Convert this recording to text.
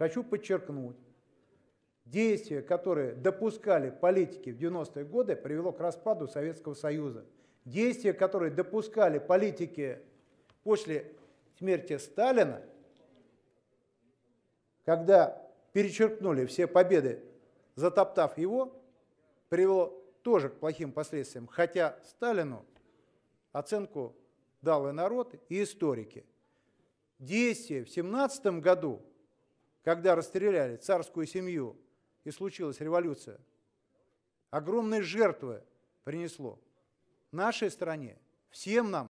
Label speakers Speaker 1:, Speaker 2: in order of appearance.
Speaker 1: Хочу подчеркнуть, действия, которые допускали политики в 90-е годы, привело к распаду Советского Союза. Действия, которые допускали политики после смерти Сталина, когда перечеркнули все победы, затоптав его, привело тоже к плохим последствиям. Хотя Сталину оценку дал и народ, и историки. Действия в 17 году когда расстреляли царскую семью и случилась революция. Огромные жертвы принесло нашей стране, всем нам,